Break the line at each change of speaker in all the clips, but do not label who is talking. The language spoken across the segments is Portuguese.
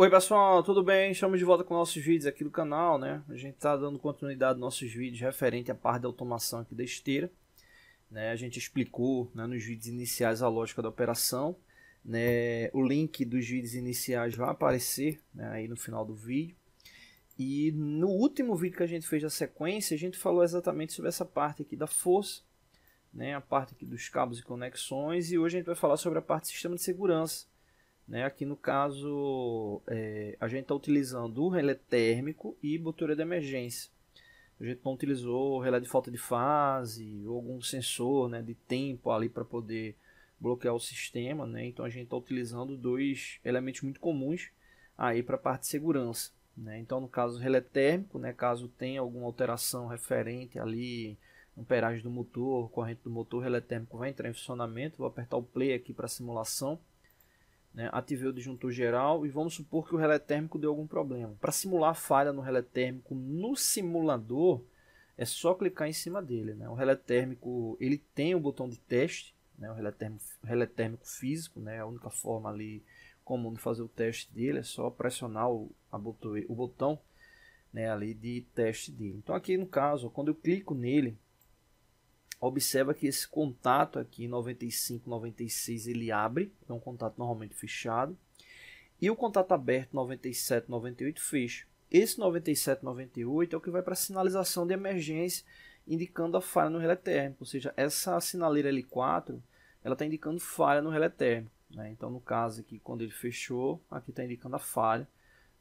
Oi pessoal, tudo bem? Estamos de volta com nossos vídeos aqui do canal, né? A gente está dando continuidade aos nossos vídeos referente à parte da automação aqui da esteira. Né? A gente explicou né, nos vídeos iniciais a lógica da operação. Né? O link dos vídeos iniciais vai aparecer né, aí no final do vídeo. E no último vídeo que a gente fez a sequência, a gente falou exatamente sobre essa parte aqui da força, né? a parte aqui dos cabos e conexões. E hoje a gente vai falar sobre a parte do sistema de segurança. Né? Aqui no caso, é, a gente está utilizando o relé térmico e botura de emergência. A gente não utilizou o relé de falta de fase ou algum sensor né, de tempo ali para poder bloquear o sistema. Né? Então a gente está utilizando dois elementos muito comuns aí para a parte de segurança. Né? Então, no caso do relé térmico, né, caso tenha alguma alteração referente ali, amperagem do motor, corrente do motor, o relé térmico vai entrar em funcionamento. Vou apertar o play aqui para simulação. Né? Ativei o disjuntor geral e vamos supor que o relé térmico deu algum problema. Para simular a falha no relé térmico no simulador, é só clicar em cima dele. Né? O relé térmico ele tem o um botão de teste, né? o relé térmico, relé térmico físico, né? a única forma ali comum de fazer o teste dele é só pressionar o, botão, o botão né, ali de teste dele. Então aqui no caso, quando eu clico nele, observa que esse contato aqui 95, 96 ele abre, é um contato normalmente fechado, e o contato aberto 97, 98 fecha. Esse 97, 98 é o que vai para a sinalização de emergência, indicando a falha no relé térmico, ou seja, essa sinaleira L4 ela está indicando falha no relé térmico. Né? Então, no caso aqui, quando ele fechou, aqui está indicando a falha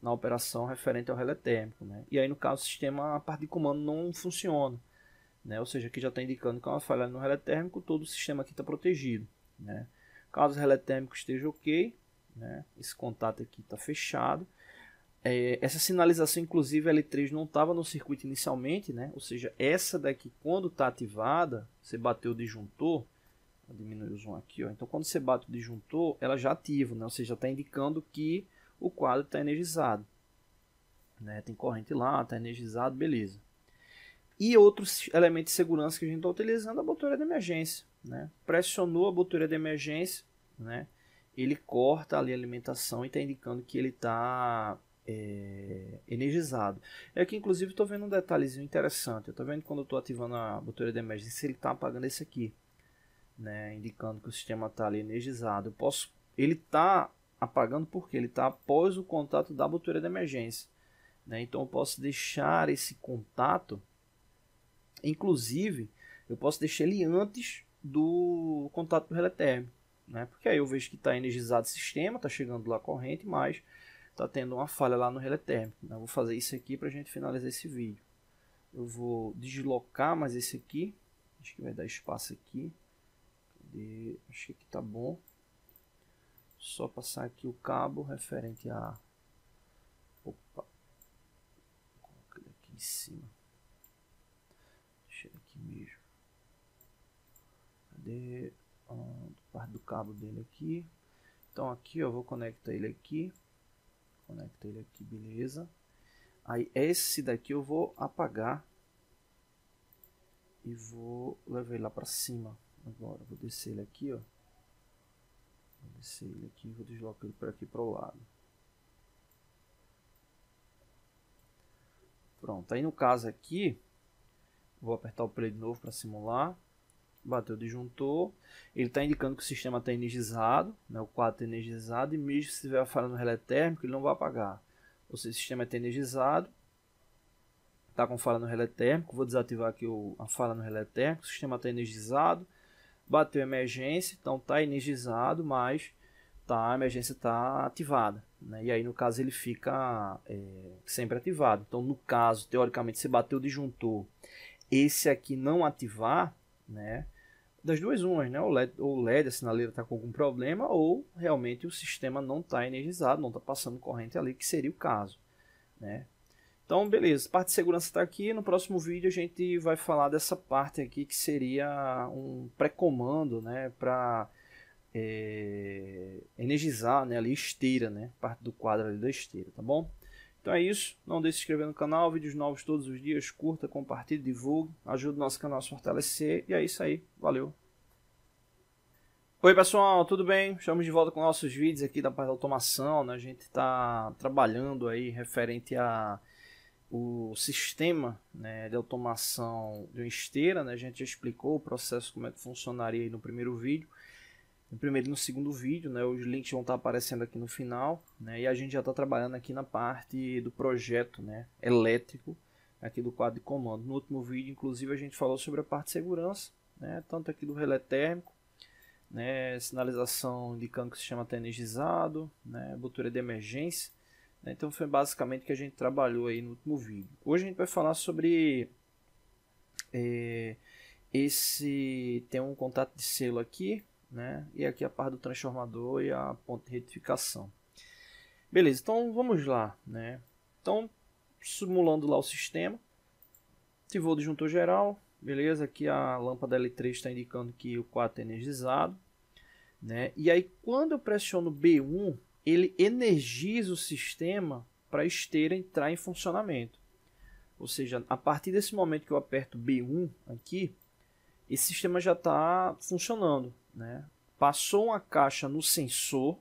na operação referente ao relé térmico. Né? E aí, no caso, o sistema, a parte de comando não funciona. Né? Ou seja, aqui já está indicando que é uma falha no relé térmico, todo o sistema aqui está protegido. Né? Caso o relé térmico esteja ok, né? esse contato aqui está fechado. É, essa sinalização, inclusive, L3 não estava no circuito inicialmente, né? ou seja, essa daqui, quando está ativada, você bateu o disjuntor, diminuir o zoom aqui, ó. então quando você bate o disjuntor, ela já ativa, né? ou seja, está indicando que o quadro está energizado. Né? Tem corrente lá, está energizado, beleza e outros elementos de segurança que a gente está utilizando, a botoeira de emergência. Né? Pressionou a botoeira de emergência, né? ele corta ali a alimentação e está indicando que ele está é, energizado. É que inclusive estou vendo um detalhezinho interessante. estou vendo quando estou ativando a botoeira de emergência, ele está apagando esse aqui. Né, indicando que o sistema está ali energizado. Eu posso, ele está apagando porque ele está após o contato da botoeira de emergência. Né, então eu posso deixar esse contato Inclusive, eu posso deixar ele antes do contato do relé térmico, né? Porque aí eu vejo que está energizado o sistema, está chegando lá a corrente, mas está tendo uma falha lá no relé térmico. Né? Eu vou fazer isso aqui para a gente finalizar esse vídeo. Eu vou deslocar mais esse aqui. Acho que vai dar espaço aqui. Cadê? Acho que está bom. Só passar aqui o cabo referente a... Opa! ele aqui em cima mesmo. Cadê? parte do cabo dele aqui. Então aqui, ó, vou conectar ele aqui. Conecta ele aqui, beleza. Aí esse daqui eu vou apagar. E vou levar ele lá para cima. Agora, vou descer ele aqui, ó. Vou descer ele aqui, vou deslocar ele para aqui para o lado. Pronto, aí no caso aqui, Vou apertar o play de novo para simular. Bateu o disjuntor. Ele está indicando que o sistema está energizado, né? o quadro está energizado. E mesmo se tiver falha no relé térmico, ele não vai apagar. Ou seja, o sistema está energizado, está com falha no relé térmico. Vou desativar aqui o, a falha no relé térmico. O sistema está energizado. Bateu emergência, então está energizado, mas tá, a emergência está ativada. Né? E aí, no caso, ele fica é, sempre ativado. Então, no caso, teoricamente, se bateu o disjuntor esse aqui não ativar, né? Das duas umas, né? O LED, o LED a sinaleira está com algum problema ou realmente o sistema não está energizado, não está passando corrente ali, que seria o caso, né? Então, beleza, parte de segurança está aqui. No próximo vídeo a gente vai falar dessa parte aqui que seria um pré-comando, né? Para é, eh, energizar né, ali a esteira, né? Parte do quadro ali da esteira, tá bom? Então é isso. Não deixe de se inscrever no canal. Vídeos novos todos os dias. Curta, compartilhe, divulgue. Ajude o nosso canal a se fortalecer. E é isso aí. Valeu. Oi pessoal, tudo bem? Estamos de volta com nossos vídeos aqui da parte da automação. Né? A gente está trabalhando aí referente a o sistema né, de automação de uma esteira. Né? A gente já explicou o processo como é que funcionaria no primeiro vídeo no primeiro e no segundo vídeo, né? Os links vão estar aparecendo aqui no final, né? E a gente já está trabalhando aqui na parte do projeto, né? Elétrico aqui do quadro de comando. No último vídeo, inclusive, a gente falou sobre a parte de segurança, né? Tanto aqui do relé térmico, né? Sinalização indicando que o sistema está energizado, né? Botura de emergência. Né? Então foi basicamente o que a gente trabalhou aí no último vídeo. Hoje a gente vai falar sobre é, esse tem um contato de selo aqui né? E aqui a parte do transformador e a ponte de retificação. Beleza, então vamos lá, né? Então, simulando lá o sistema, ativou o disjuntor geral, beleza? Aqui a lâmpada L3 está indicando que o 4 é energizado, né? E aí quando eu pressiono B1, ele energiza o sistema para a esteira entrar em funcionamento. Ou seja, a partir desse momento que eu aperto B1 aqui, esse sistema já está funcionando. Né? Passou uma caixa no sensor,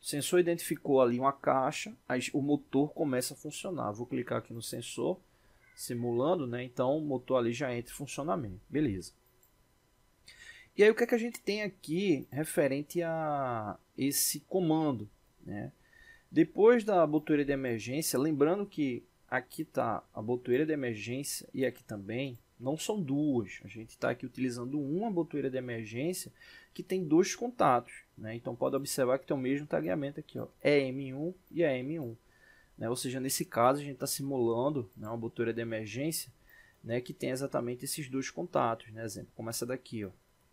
o sensor identificou ali uma caixa, aí o motor começa a funcionar. Vou clicar aqui no sensor, simulando, né? então o motor ali já entra em funcionamento. Beleza. E aí o que, é que a gente tem aqui referente a esse comando? Né? Depois da botoeira de emergência, lembrando que aqui está a botoeira de emergência e aqui também, não são duas. A gente está aqui utilizando uma botoeira de emergência que tem dois contatos. Né? Então pode observar que tem o mesmo tagueamento aqui, ó, EM1 é e AM1. É né? Ou seja, nesse caso a gente está simulando né, uma botoeira de emergência né, que tem exatamente esses dois contatos. Né? Exemplo, como essa daqui. Ó,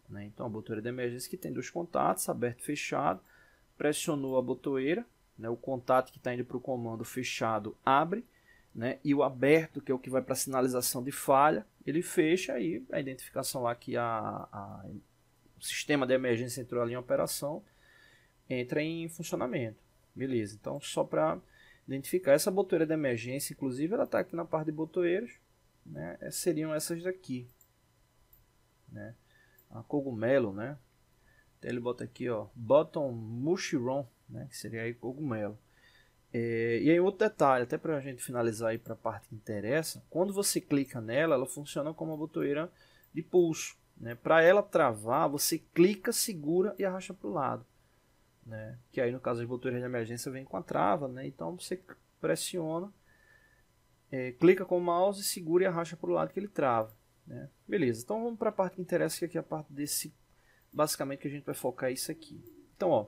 né? Então a botoeira de emergência que tem dois contatos, aberto e fechado. Pressionou a botoeira, né, o contato que está indo para o comando fechado abre, né, e o aberto, que é o que vai para a sinalização de falha, ele fecha e a identificação lá que a, a, o sistema de emergência entrou ali em operação entra em funcionamento. Beleza, então só para identificar essa botoeira de emergência, inclusive ela está aqui na parte de botoeiros, né? É, seriam essas daqui, né? A cogumelo, né? Então ele bota aqui, ó, bottom mushroom, né? Que seria aí cogumelo. É, e aí outro detalhe, até para a gente finalizar aí para a parte que interessa, quando você clica nela, ela funciona como uma botoeira de pulso. Né? Para ela travar, você clica, segura e arrasta para o lado. Né? Que aí no caso das botoeiras de emergência vem com a trava, né? então você pressiona, é, clica com o mouse, segura e arrasta para o lado que ele trava. Né? Beleza, então vamos para a parte que interessa, que aqui é a parte desse, basicamente que a gente vai focar isso aqui. Então, ó,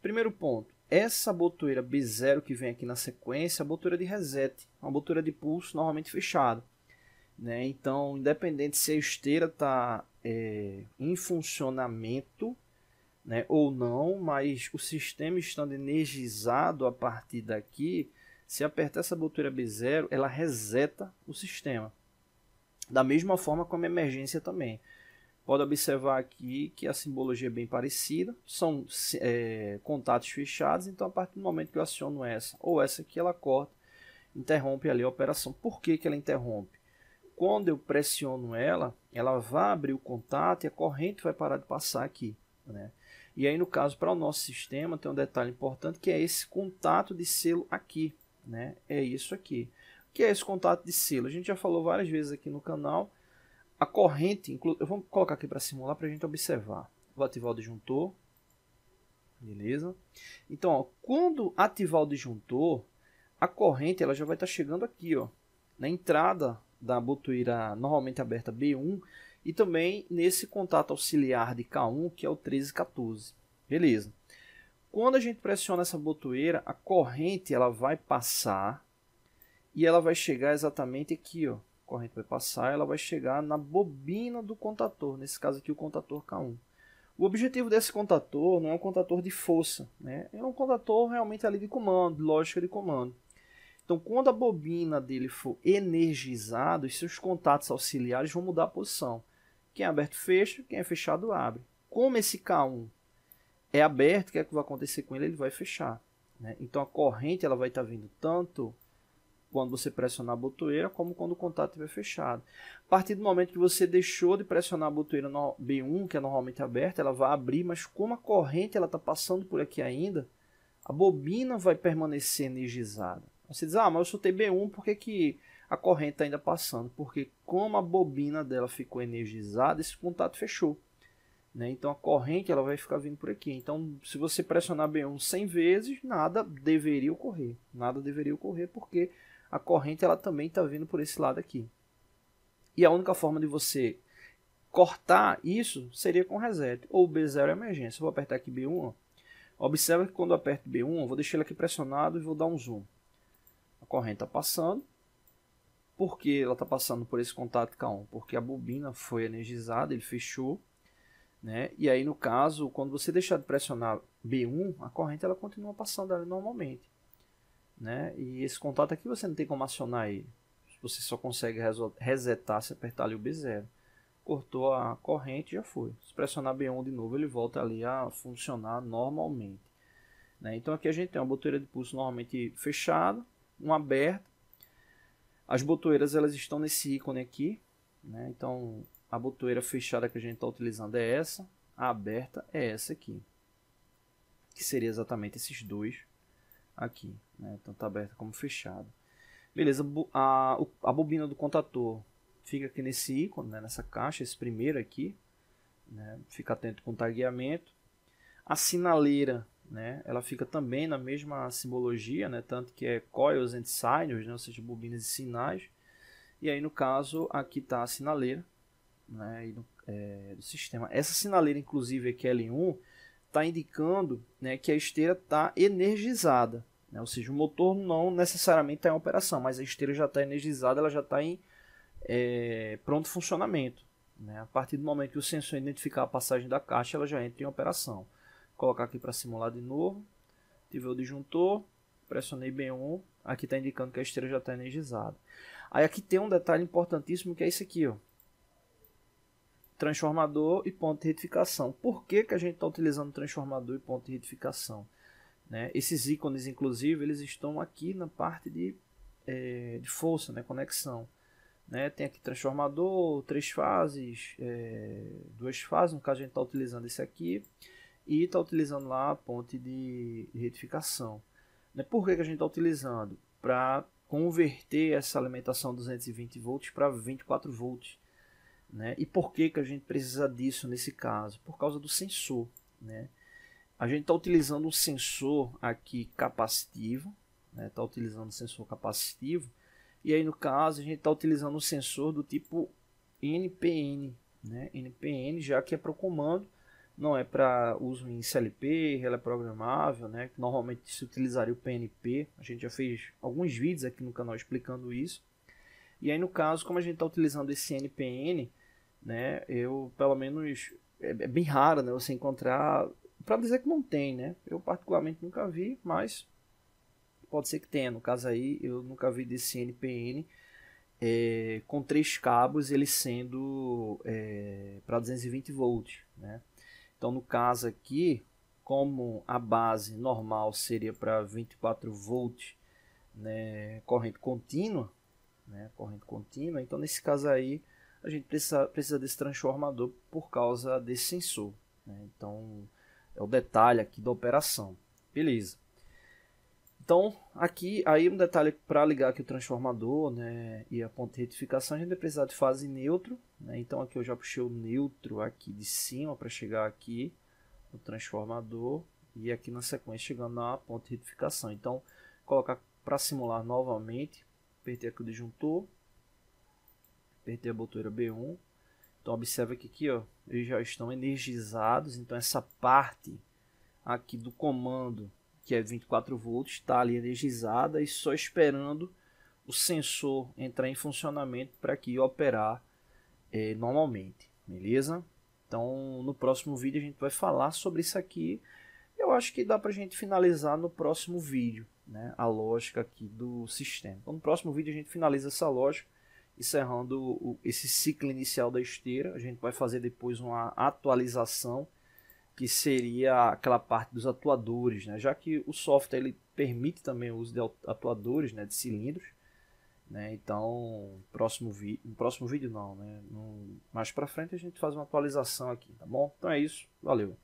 primeiro ponto, essa botoeira B0 que vem aqui na sequência é a botoeira de reset, uma botoeira de pulso normalmente fechada. Né? Então, independente se a esteira está é, em funcionamento né, ou não, mas o sistema estando energizado a partir daqui, se apertar essa botoeira B0, ela reseta o sistema. Da mesma forma como a emergência também. Pode observar aqui que a simbologia é bem parecida, são é, contatos fechados, então a partir do momento que eu aciono essa ou essa aqui, ela corta, interrompe ali a operação. Por que, que ela interrompe? Quando eu pressiono ela, ela vai abrir o contato e a corrente vai parar de passar aqui. Né? E aí, no caso, para o nosso sistema, tem um detalhe importante que é esse contato de selo aqui. Né? É isso aqui. O que é esse contato de selo? A gente já falou várias vezes aqui no canal a corrente, eu vou colocar aqui para simular para a gente observar. Vou ativar o disjuntor. Beleza? Então, ó, quando ativar o disjuntor, a corrente ela já vai estar tá chegando aqui, ó, na entrada da botoeira normalmente aberta B1 e também nesse contato auxiliar de K1, que é o 1314. Beleza? Quando a gente pressiona essa botoeira, a corrente ela vai passar e ela vai chegar exatamente aqui, ó, a corrente vai passar, ela vai chegar na bobina do contator, nesse caso aqui o contator K1. O objetivo desse contator não é um contator de força, né? é um contator realmente ali de comando, lógica de comando. Então, quando a bobina dele for energizada, os seus contatos auxiliares vão mudar a posição. Quem é aberto, fecha, quem é fechado, abre. Como esse K1 é aberto, o que é que vai acontecer com ele? Ele vai fechar. Né? Então, a corrente ela vai estar tá vindo tanto quando você pressionar a botoeira, como quando o contato estiver fechado. A partir do momento que você deixou de pressionar a botoeira no B1, que é normalmente aberta, ela vai abrir, mas como a corrente ela está passando por aqui ainda, a bobina vai permanecer energizada. Você diz, ah, mas eu soltei B1, por que, que a corrente está ainda passando? Porque como a bobina dela ficou energizada, esse contato fechou. Né? Então a corrente ela vai ficar vindo por aqui. Então, se você pressionar B1 100 vezes, nada deveria ocorrer. Nada deveria ocorrer porque a corrente ela também está vindo por esse lado aqui. E a única forma de você cortar isso seria com reset ou B0 é emergência. Eu vou apertar aqui B1. Ó. Observa que quando eu aperto B1, eu vou deixar ele aqui pressionado e vou dar um zoom. A corrente está passando. Por que ela está passando por esse contato K1? Porque a bobina foi energizada, ele fechou. Né? E aí, no caso, quando você deixar de pressionar B1, a corrente ela continua passando ali normalmente. Né? E esse contato aqui você não tem como acionar ele. Você só consegue resetar se apertar ali o B0. Cortou a corrente, já foi. Se pressionar B1 de novo, ele volta ali a funcionar normalmente. Né? Então aqui a gente tem uma botoeira de pulso normalmente fechada, uma aberta. As botoeiras elas estão nesse ícone aqui. Né? Então a botoeira fechada que a gente está utilizando é essa, a aberta é essa aqui, que seria exatamente esses dois aqui, né? tanto aberta como fechada. Beleza, a, a bobina do contator fica aqui nesse ícone, né? nessa caixa, esse primeiro aqui, né? fica atento com o tagueamento. A sinaleira, né? ela fica também na mesma simbologia, né? tanto que é coils and signals, né? ou seja, bobinas e sinais. E aí, no caso, aqui está a sinaleira, né, do, é, do sistema. Essa sinaleira, inclusive, aqui L1, está indicando né, que a esteira está energizada. Né? Ou seja, o motor não necessariamente está em operação, mas a esteira já está energizada, ela já está em é, pronto funcionamento. Né? A partir do momento que o sensor identificar a passagem da caixa, ela já entra em operação. Vou colocar aqui para simular de novo. Tive o disjuntor, pressionei B1, aqui está indicando que a esteira já está energizada. Aí aqui tem um detalhe importantíssimo que é esse aqui, ó transformador e ponto de retificação. Por que, que a gente está utilizando transformador e ponto de retificação? Né? Esses ícones, inclusive, eles estão aqui na parte de, é, de força, né? conexão. Né? Tem aqui transformador, três fases, é, duas fases, no caso a gente está utilizando esse aqui, e está utilizando lá a ponte de retificação. Né? Por que, que a gente está utilizando? Para converter essa alimentação 220 volts para 24 volts. Né? E por que, que a gente precisa disso nesse caso? Por causa do sensor. Né? A gente está utilizando um sensor aqui capacitivo, está né? Tá utilizando um sensor capacitivo, e aí no caso a gente está utilizando um sensor do tipo NPN, né? NPN já que é para o comando, não é para uso em CLP, ela é programável, né? normalmente se utilizaria o PNP, a gente já fez alguns vídeos aqui no canal explicando isso, e aí no caso como a gente está utilizando esse NPN, né? Eu, pelo menos, é, é bem raro, né? Você encontrar, para dizer que não tem, né? Eu particularmente nunca vi, mas pode ser que tenha. No caso aí, eu nunca vi desse NPN é, com três cabos, ele sendo é, para 220 volts, né? Então, no caso aqui, como a base normal seria para 24 volts, né, corrente contínua, né, corrente contínua. Então, nesse caso aí, a gente precisa, precisa desse transformador por causa desse sensor. Né? Então, é o detalhe aqui da operação. Beleza. Então, aqui, aí um detalhe para ligar aqui o transformador né, e a ponta de retificação, a gente vai precisar de fase neutro. Né? Então, aqui eu já puxei o neutro aqui de cima para chegar aqui no transformador e aqui na sequência chegando na ponta de retificação. Então, colocar para simular novamente, apertei aqui o disjuntor, perder a botoeira B1. Então observa que aqui ó, eles já estão energizados, então essa parte aqui do comando, que é 24 volts, está ali energizada e só esperando o sensor entrar em funcionamento para que operar é, normalmente, beleza? Então no próximo vídeo a gente vai falar sobre isso aqui. Eu acho que dá para a gente finalizar no próximo vídeo, né? A lógica aqui do sistema. Então, no próximo vídeo a gente finaliza essa lógica encerrando o, esse ciclo inicial da esteira. A gente vai fazer depois uma atualização, que seria aquela parte dos atuadores, né? já que o software ele permite também o uso de atuadores, né? de cilindros. Né? Então, próximo vi... próximo vídeo não, né? No... Mais para frente a gente faz uma atualização aqui, tá bom? Então é isso, valeu!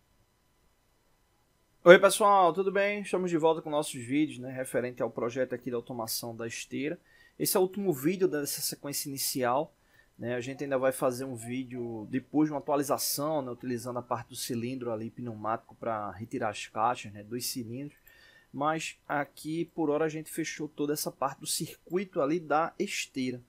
Oi pessoal, tudo bem? Estamos de volta com nossos vídeos né, referente ao projeto aqui da automação da esteira. Esse é o último vídeo dessa sequência inicial. Né? A gente ainda vai fazer um vídeo depois de uma atualização, né? utilizando a parte do cilindro ali pneumático para retirar as caixas né? dos cilindros. Mas aqui por hora a gente fechou toda essa parte do circuito ali da esteira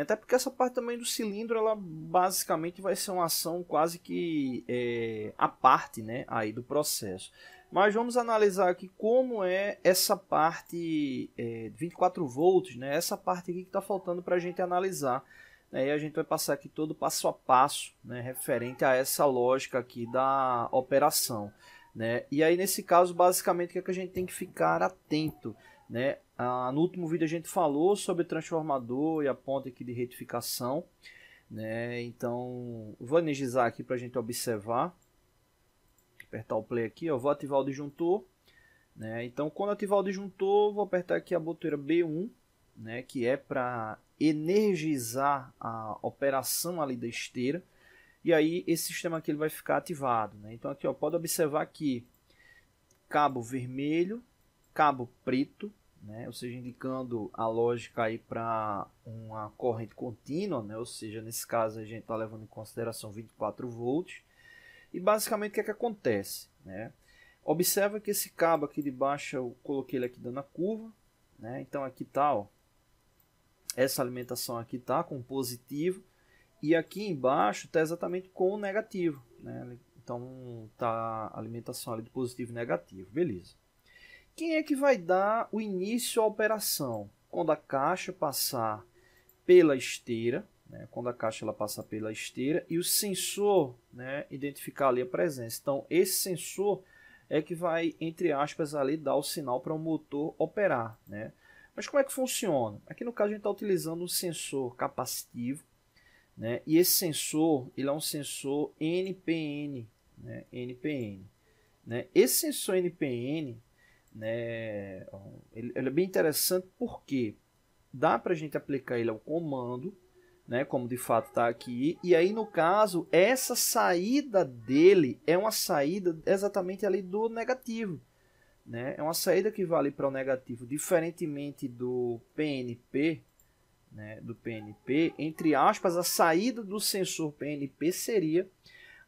até porque essa parte também do cilindro, ela basicamente vai ser uma ação quase que é, a parte né, aí do processo. Mas vamos analisar aqui como é essa parte é, 24 volts, né, essa parte aqui que está faltando para a gente analisar. Né, e a gente vai passar aqui todo passo a passo né, referente a essa lógica aqui da operação. Né? E aí, nesse caso, basicamente, o que, é que a gente tem que ficar atento? Né? Ah, no último vídeo a gente falou sobre transformador e a ponta aqui de retificação. Né? Então, vou energizar aqui para a gente observar. Apertar o play aqui, ó, vou ativar o disjuntor. Né? Então, quando ativar o disjuntor, vou apertar aqui a botoeira B1, né? que é para energizar a operação ali da esteira. E aí, esse sistema aqui ele vai ficar ativado. Né? Então, aqui ó, pode observar que cabo vermelho, cabo preto, né? ou seja, indicando a lógica aí para uma corrente contínua, né? ou seja, nesse caso a gente está levando em consideração 24 volts. E basicamente o que, é que acontece? Né? Observa que esse cabo aqui de baixo, eu coloquei ele aqui dando a curva, né? então aqui está, essa alimentação aqui está com positivo, e aqui embaixo está exatamente com o negativo. Né? Então tá alimentação ali de positivo e negativo, beleza. Quem é que vai dar o início à operação? Quando a caixa passar pela esteira, né, quando a caixa ela passa pela esteira e o sensor né, identificar ali a presença. Então, esse sensor é que vai, entre aspas, ali dar o sinal para o motor operar. Né? Mas como é que funciona? Aqui no caso a gente está utilizando um sensor capacitivo, né? e esse sensor ele é um sensor NPN. Né? NPN né? Esse sensor NPN né? Ele, ele é bem interessante porque dá para a gente aplicar ele ao comando, né? como de fato está aqui. E aí, no caso, essa saída dele é uma saída exatamente ali do negativo. Né? É uma saída que vale para o negativo, diferentemente do PNP, né? do PNP, entre aspas, a saída do sensor PNP seria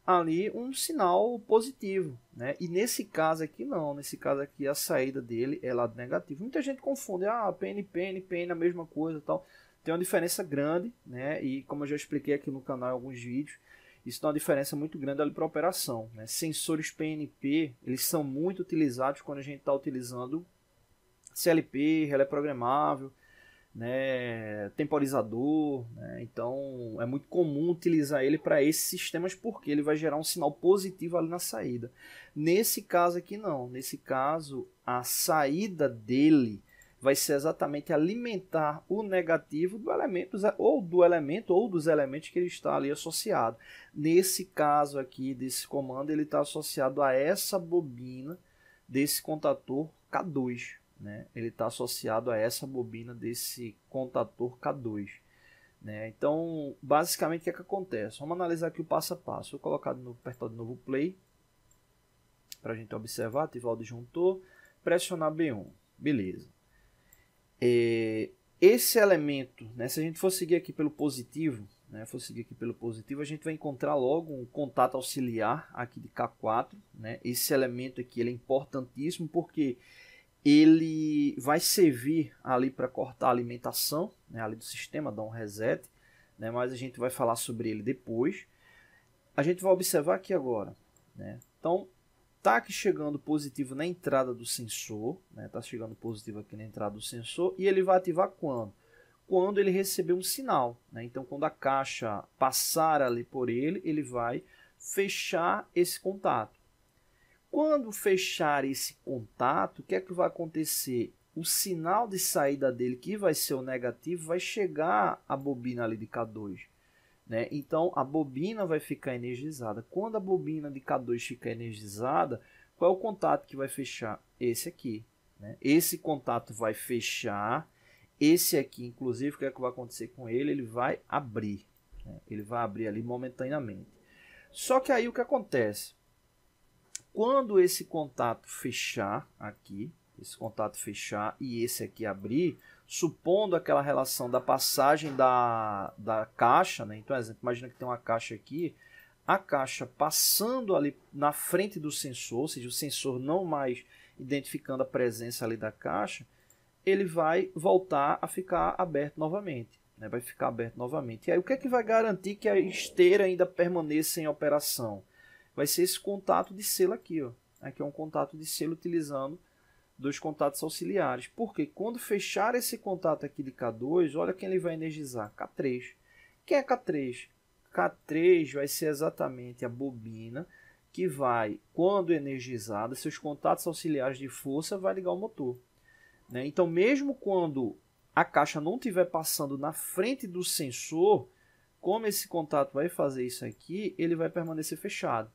ali um sinal positivo, né? E nesse caso aqui não, nesse caso aqui a saída dele é lado negativo. Muita gente confunde, ah, PNP, PNP, a mesma coisa, tal. Tem uma diferença grande, né? E como eu já expliquei aqui no canal em alguns vídeos, isso dá uma diferença muito grande ali para operação, né? Sensores PNP, eles são muito utilizados quando a gente está utilizando CLP, relé programável, né, temporizador. Né? Então é muito comum utilizar ele para esses sistemas porque ele vai gerar um sinal positivo ali na saída. Nesse caso aqui não. Nesse caso a saída dele vai ser exatamente alimentar o negativo do elemento ou do elemento ou dos elementos que ele está ali associado. Nesse caso aqui desse comando ele está associado a essa bobina desse contator K2. Né? Ele está associado a essa bobina desse contator K2. Né? Então, basicamente, o que, é que acontece? Vamos analisar aqui o passo a passo. Vou colocar de novo, apertar de novo o play para a gente observar, ativar o disjuntor, pressionar B1. Beleza. É, esse elemento, né, se a gente for seguir aqui pelo positivo, né, for seguir aqui pelo positivo, a gente vai encontrar logo um contato auxiliar aqui de K4. Né, esse elemento aqui ele é importantíssimo porque ele vai servir ali para cortar a alimentação né, ali do sistema, dar um reset, né, mas a gente vai falar sobre ele depois. A gente vai observar aqui agora. Né, então, tá aqui chegando positivo na entrada do sensor, né, tá chegando positivo aqui na entrada do sensor, e ele vai ativar quando? Quando ele receber um sinal. Né, então, quando a caixa passar ali por ele, ele vai fechar esse contato. Quando fechar esse contato, o que é que vai acontecer? O sinal de saída dele, que vai ser o negativo, vai chegar à bobina ali de K2. Né? Então a bobina vai ficar energizada. Quando a bobina de K2 ficar energizada, qual é o contato que vai fechar? Esse aqui. Né? Esse contato vai fechar. Esse aqui, inclusive, o que, é que vai acontecer com ele? Ele vai abrir. Né? Ele vai abrir ali momentaneamente. Só que aí o que acontece? Quando esse contato fechar aqui, esse contato fechar e esse aqui abrir, supondo aquela relação da passagem da, da caixa, né? então, exemplo, imagina que tem uma caixa aqui, a caixa passando ali na frente do sensor, ou seja, o sensor não mais identificando a presença ali da caixa, ele vai voltar a ficar aberto novamente, né? vai ficar aberto novamente. E aí o que é que vai garantir que a esteira ainda permaneça em operação? vai ser esse contato de selo aqui. Ó. Aqui né, é um contato de selo utilizando dois contatos auxiliares. Porque quando fechar esse contato aqui de K2, olha quem ele vai energizar, K3. Quem é K3? K3 vai ser exatamente a bobina que vai, quando energizada, seus contatos auxiliares de força vai ligar o motor. Né? Então, mesmo quando a caixa não estiver passando na frente do sensor, como esse contato vai fazer isso aqui, ele vai permanecer fechado.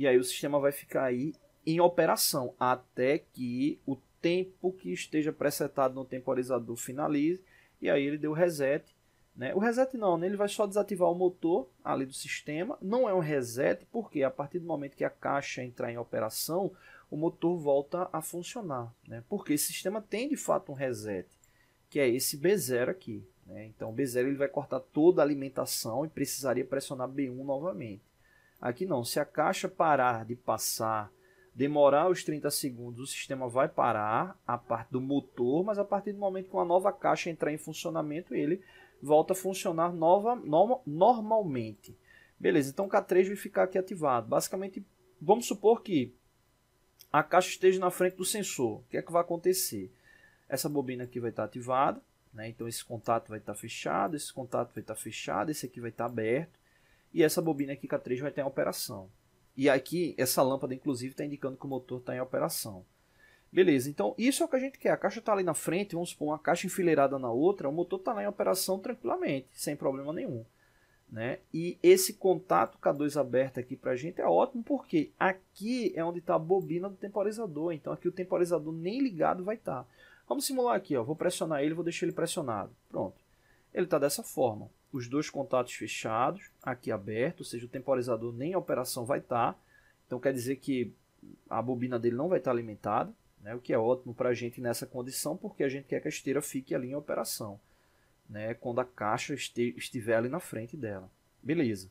E aí o sistema vai ficar aí em operação até que o tempo que esteja presetado no temporizador finalize. E aí ele deu reset. Né? O reset não, né? ele vai só desativar o motor ali do sistema. Não é um reset, porque a partir do momento que a caixa entrar em operação, o motor volta a funcionar. Né? Porque esse sistema tem de fato um reset, que é esse B0 aqui. Né? Então o B0 ele vai cortar toda a alimentação e precisaria pressionar B1 novamente. Aqui não, se a caixa parar de passar, demorar os 30 segundos, o sistema vai parar a parte do motor, mas a partir do momento que uma nova caixa entrar em funcionamento, ele volta a funcionar nova, no, normalmente. Beleza, então o K3 vai ficar aqui ativado. Basicamente, vamos supor que a caixa esteja na frente do sensor. O que é que vai acontecer? Essa bobina aqui vai estar ativada, né? então esse contato vai estar fechado, esse contato vai estar fechado, esse aqui vai estar aberto. E essa bobina aqui K3 vai estar em operação. E aqui, essa lâmpada, inclusive, está indicando que o motor está em operação. Beleza, então isso é o que a gente quer. A caixa está ali na frente, vamos supor, uma caixa enfileirada na outra, o motor está lá em operação tranquilamente, sem problema nenhum. Né? E esse contato K2 aberto aqui para a gente é ótimo, porque aqui é onde está a bobina do temporizador. Então aqui o temporizador nem ligado vai estar. Tá. Vamos simular aqui, ó. vou pressionar ele, vou deixar ele pressionado. Pronto, ele está dessa forma os dois contatos fechados, aqui aberto, ou seja, o temporizador nem a operação vai estar. Tá. Então quer dizer que a bobina dele não vai estar tá alimentada, né? o que é ótimo para a gente nessa condição, porque a gente quer que a esteira fique ali em operação, né? quando a caixa este estiver ali na frente dela. Beleza.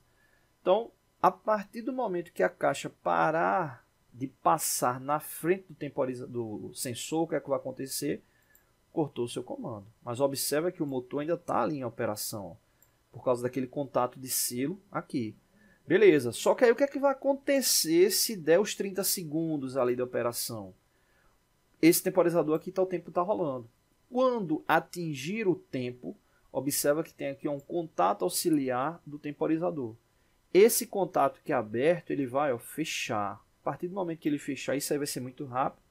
Então, a partir do momento que a caixa parar de passar na frente do, do sensor, o que é que vai acontecer? Cortou o seu comando. Mas observa que o motor ainda está ali em operação. Ó por causa daquele contato de selo aqui. Beleza, só que aí o que é que vai acontecer se der os 30 segundos ali da operação? Esse temporizador aqui está o tempo está rolando. Quando atingir o tempo, observa que tem aqui um contato auxiliar do temporizador. Esse contato que é aberto, ele vai ó, fechar. A partir do momento que ele fechar, isso aí vai ser muito rápido.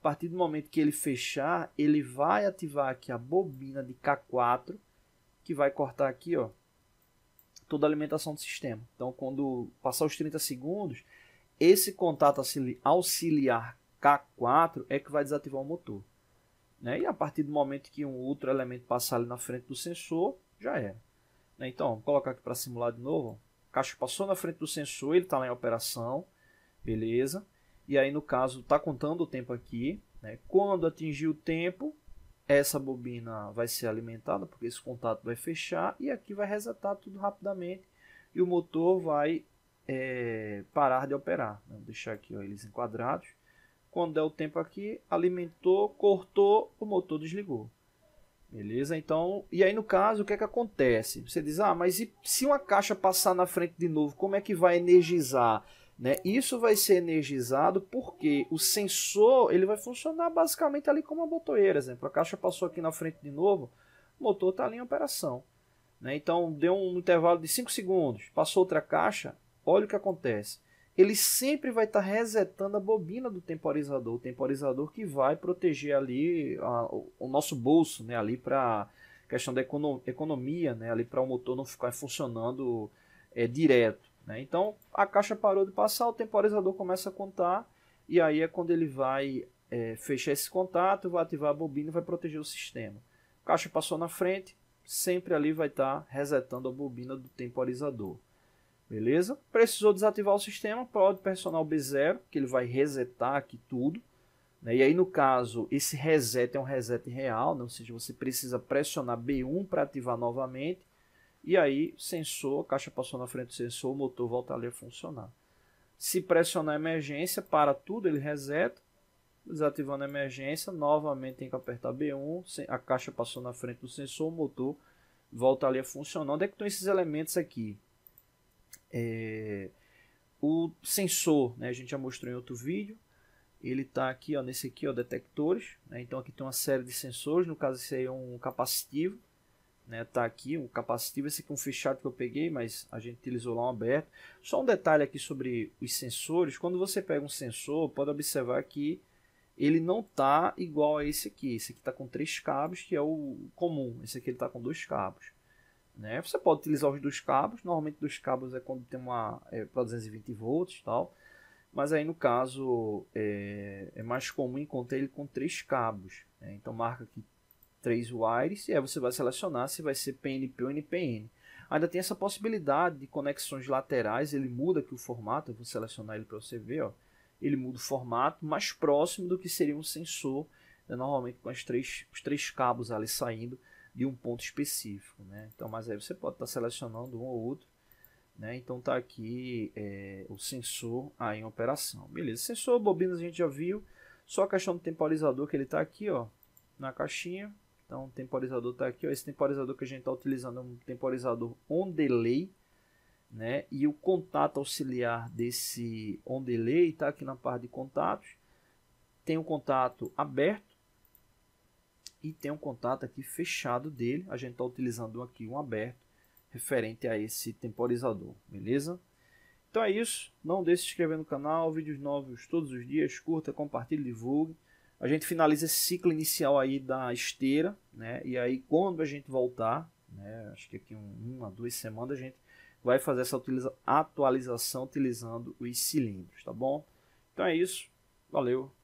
A partir do momento que ele fechar, ele vai ativar aqui a bobina de K4, que vai cortar aqui, ó, toda a alimentação do sistema. Então, quando passar os 30 segundos, esse contato auxiliar K4 é que vai desativar o motor. Né? E a partir do momento que um outro elemento passar ali na frente do sensor, já era. Né? Então, vamos colocar aqui para simular de novo. O caixa passou na frente do sensor, ele está lá em operação, beleza. E aí, no caso, está contando o tempo aqui. Né? Quando atingir o tempo, essa bobina vai ser alimentada, porque esse contato vai fechar e aqui vai resetar tudo rapidamente e o motor vai é, parar de operar. Né? Vou deixar aqui ó, eles enquadrados. Quando der o tempo aqui, alimentou, cortou, o motor desligou. Beleza? Então, e aí no caso, o que é que acontece? Você diz, ah, mas e se uma caixa passar na frente de novo, como é que vai energizar? Né? Isso vai ser energizado porque o sensor ele vai funcionar basicamente ali como uma botoeira. Exemplo, a caixa passou aqui na frente de novo, o motor está ali em operação. Né? Então deu um intervalo de 5 segundos, passou outra caixa, olha o que acontece. Ele sempre vai estar tá resetando a bobina do temporizador, o temporizador que vai proteger ali a, o nosso bolso, né? ali para questão da econo, economia, né? ali para o motor não ficar funcionando é, direto. Né? Então a caixa parou de passar, o temporizador começa a contar e aí é quando ele vai é, fechar esse contato, vai ativar a bobina e vai proteger o sistema. A caixa passou na frente, sempre ali vai estar tá resetando a bobina do temporizador. Beleza? Precisou desativar o sistema, prod personal B0, que ele vai resetar aqui tudo. Né? E aí, no caso, esse reset é um reset real, né? ou seja, você precisa pressionar B1 para ativar novamente. E aí, sensor, a caixa passou na frente do sensor, o motor volta ali a funcionar. Se pressionar a emergência, para tudo, ele reseta. Desativando a emergência, novamente tem que apertar B1, a caixa passou na frente do sensor, o motor volta ali a funcionar. Onde é que estão esses elementos aqui? É... O sensor, né, a gente já mostrou em outro vídeo, ele está aqui ó, nesse aqui, ó, detectores. Né? Então aqui tem uma série de sensores, no caso esse aí é um capacitivo né, tá aqui o capacitivo, esse aqui é um fechado que eu peguei, mas a gente utilizou lá um aberto. Só um detalhe aqui sobre os sensores, quando você pega um sensor, pode observar que ele não tá igual a esse aqui, esse aqui tá com três cabos, que é o comum, esse aqui ele tá com dois cabos. Né? Você pode utilizar os dois cabos, normalmente dois cabos é quando tem uma é, para 220 volts tal, mas aí no caso é, é mais comum encontrar ele com três cabos, né? então marca aqui três wires, e aí você vai selecionar se vai ser PNP ou NPN. Ainda tem essa possibilidade de conexões laterais, ele muda aqui o formato, eu vou selecionar ele para você ver, ó. ele muda o formato mais próximo do que seria um sensor, né, normalmente com as três, os três cabos ali saindo de um ponto específico. Né? Então, mas aí você pode estar tá selecionando um ou outro, né? então está aqui é, o sensor aí em operação. Beleza, sensor, bobinas a gente já viu, só a questão do temporizador que ele está aqui ó, na caixinha, então o temporizador está aqui, ó, esse temporizador que a gente está utilizando é um temporizador on delay, né? E o contato auxiliar desse on delay está aqui na parte de contatos. Tem o um contato aberto e tem um contato aqui fechado dele. A gente está utilizando aqui um aberto referente a esse temporizador, beleza? Então é isso. Não deixe de se inscrever no canal, vídeos novos todos os dias, curta, compartilhe, divulgue a gente finaliza esse ciclo inicial aí da esteira, né? E aí quando a gente voltar, né? Acho que aqui um, uma, duas semanas a gente vai fazer essa atualização utilizando os cilindros, tá bom? Então é isso, valeu.